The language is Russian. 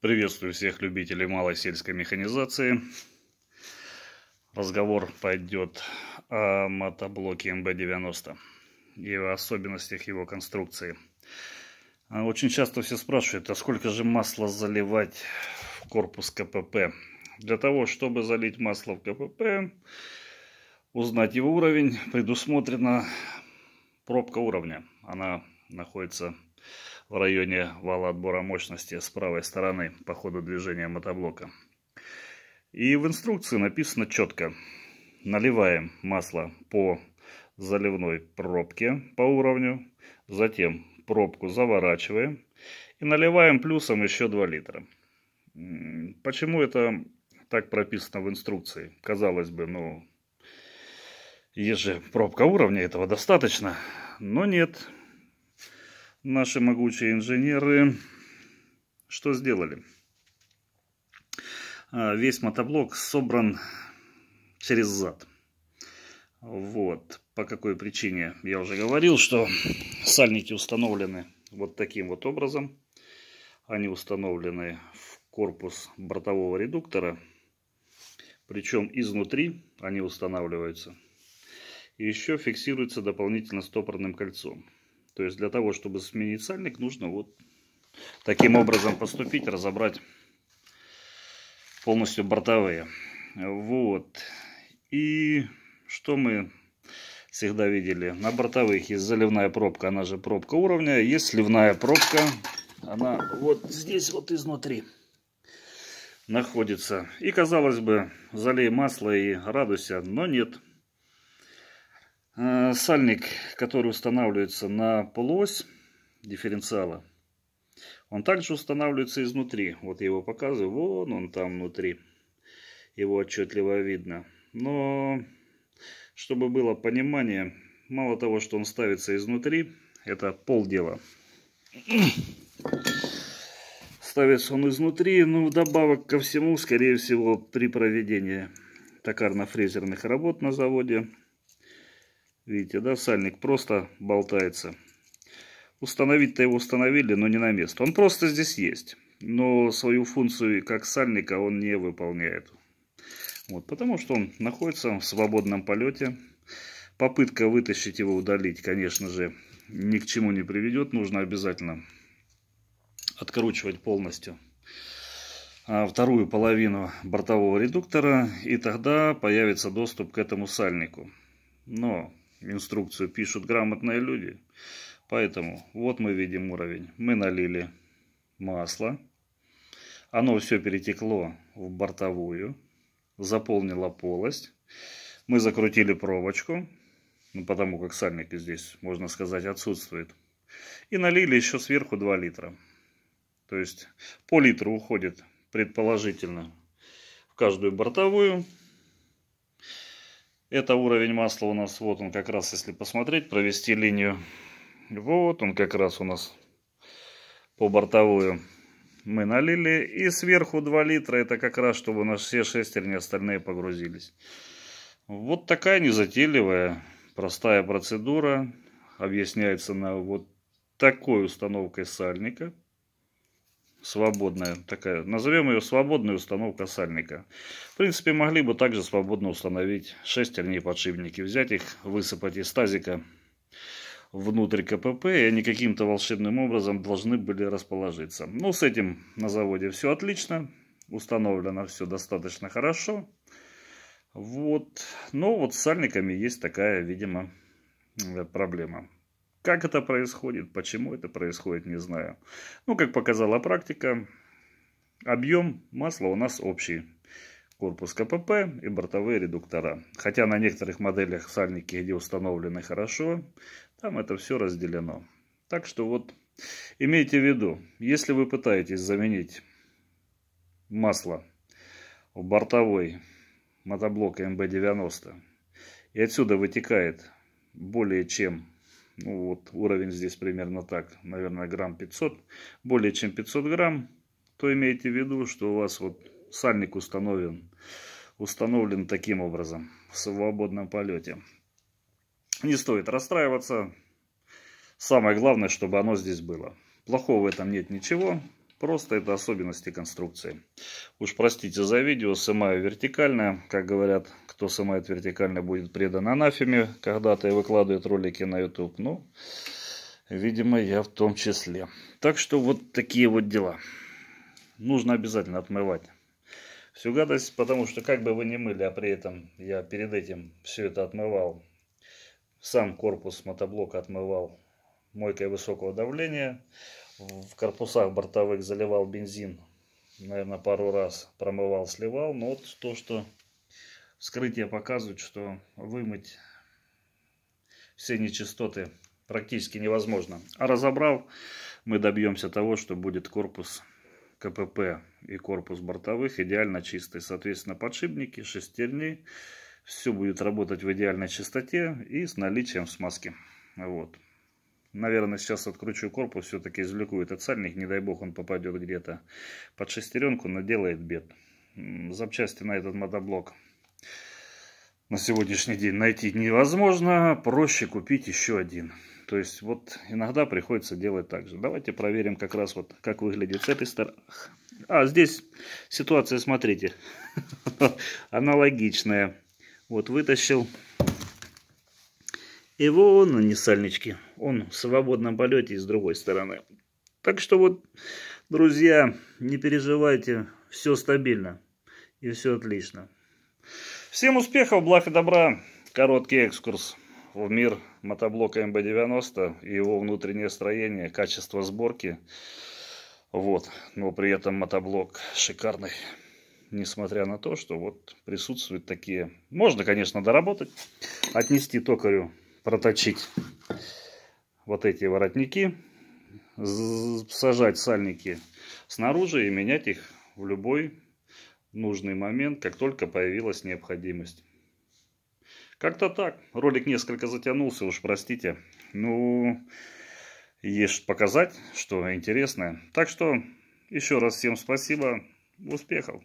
Приветствую всех любителей малой сельской механизации. Разговор пойдет о мотоблоке МБ-90 и о особенностях его конструкции. А очень часто все спрашивают, а сколько же масла заливать в корпус КПП? Для того, чтобы залить масло в КПП, узнать его уровень, предусмотрена пробка уровня. Она находится в районе вала отбора мощности с правой стороны по ходу движения мотоблока. И в инструкции написано четко. Наливаем масло по заливной пробке по уровню, затем пробку заворачиваем и наливаем плюсом еще 2 литра. Почему это так прописано в инструкции? Казалось бы, ну, есть же пробка уровня, этого достаточно. Но нет, наши могучие инженеры что сделали? А, весь мотоблок собран через зад. Вот. По какой причине? Я уже говорил, что сальники установлены вот таким вот образом. Они установлены в корпус бортового редуктора. Причем изнутри они устанавливаются. И еще фиксируются дополнительно стопорным кольцом. То есть для того, чтобы сменить сальник, нужно вот таким образом поступить, разобрать полностью бортовые. Вот. И что мы всегда видели? На бортовых есть заливная пробка, она же пробка уровня. Есть сливная пробка, она вот здесь вот изнутри находится. И казалось бы, залей масло и радуйся, но нет. Э, сальник, который устанавливается на полуось дифференциала, он также устанавливается изнутри. Вот я его показываю, вон он там внутри. Его отчетливо видно. Но, чтобы было понимание, мало того, что он ставится изнутри, это полдела. Ставится он изнутри, но ну, вдобавок ко всему, скорее всего, при проведении токарно-фрезерных работ на заводе – Видите, да, сальник просто болтается. Установить-то его установили, но не на место. Он просто здесь есть. Но свою функцию как сальника он не выполняет. Вот, потому что он находится в свободном полете. Попытка вытащить его, удалить, конечно же, ни к чему не приведет. Нужно обязательно откручивать полностью а, вторую половину бортового редуктора. И тогда появится доступ к этому сальнику. Но инструкцию пишут грамотные люди. Поэтому вот мы видим уровень. Мы налили масло. Оно все перетекло в бортовую. Заполнило полость. Мы закрутили пробочку. Ну, потому как сальники здесь, можно сказать, отсутствует. И налили еще сверху 2 литра. То есть по литру уходит предположительно в каждую бортовую. Это уровень масла у нас, вот он как раз, если посмотреть, провести линию, вот он как раз у нас по бортовую мы налили. И сверху 2 литра, это как раз, чтобы наши все шестерни остальные погрузились. Вот такая незатейливая, простая процедура. Объясняется на вот такой установкой сальника свободная такая, назовем ее свободная установка сальника. В принципе, могли бы также свободно установить шестерни и подшипники, взять их, высыпать из тазика внутрь КПП, и они каким-то волшебным образом должны были расположиться. но ну, с этим на заводе все отлично, установлено все достаточно хорошо. Вот, но вот с сальниками есть такая, видимо, проблема. Как это происходит, почему это происходит, не знаю. Ну, как показала практика, объем масла у нас общий. Корпус КПП и бортовые редуктора. Хотя на некоторых моделях сальники, где установлены хорошо, там это все разделено. Так что вот имейте в виду, если вы пытаетесь заменить масло в бортовой мотоблока МБ-90 и отсюда вытекает более чем ну вот уровень здесь примерно так, наверное, грамм 500. Более чем 500 грамм, то имейте в виду, что у вас вот сальник установлен, установлен таким образом в свободном полете. Не стоит расстраиваться. Самое главное, чтобы оно здесь было. Плохого в этом нет ничего. Просто это особенности конструкции. Уж простите за видео, сымаю вертикально. Как говорят, кто сымает вертикально, будет предан анафеме. Когда-то и выкладывает ролики на YouTube. Ну, видимо, я в том числе. Так что вот такие вот дела. Нужно обязательно отмывать всю гадость, потому что как бы вы ни мыли, а при этом я перед этим все это отмывал. Сам корпус мотоблока отмывал мойкой высокого давления в корпусах бортовых заливал бензин, наверное, пару раз промывал, сливал. Но вот то, что вскрытие показывает, что вымыть все нечистоты практически невозможно. А разобрав, мы добьемся того, что будет корпус КПП и корпус бортовых идеально чистый. Соответственно, подшипники, шестерни, все будет работать в идеальной чистоте и с наличием смазки. Вот наверное, сейчас откручу корпус, все-таки извлеку этот сальник, не дай бог он попадет где-то под шестеренку, но делает бед. Запчасти на этот мотоблок на сегодняшний день найти невозможно, проще купить еще один. То есть вот иногда приходится делать так же. Давайте проверим как раз вот как выглядит с этой стороны. А, здесь ситуация, смотрите, аналогичная. Вот вытащил и вон они, сальнички, он в свободном полете и с другой стороны. Так что вот, друзья, не переживайте, все стабильно и все отлично. Всем успехов, благ и добра. Короткий экскурс в мир мотоблока МБ-90 и его внутреннее строение, качество сборки. Вот, но при этом мотоблок шикарный, несмотря на то, что вот присутствуют такие. Можно, конечно, доработать, отнести токарю проточить вот эти воротники, сажать сальники снаружи и менять их в любой нужный момент, как только появилась необходимость. Как-то так. Ролик несколько затянулся, уж простите. Ну, есть показать, что интересное. Так что еще раз всем спасибо. Успехов!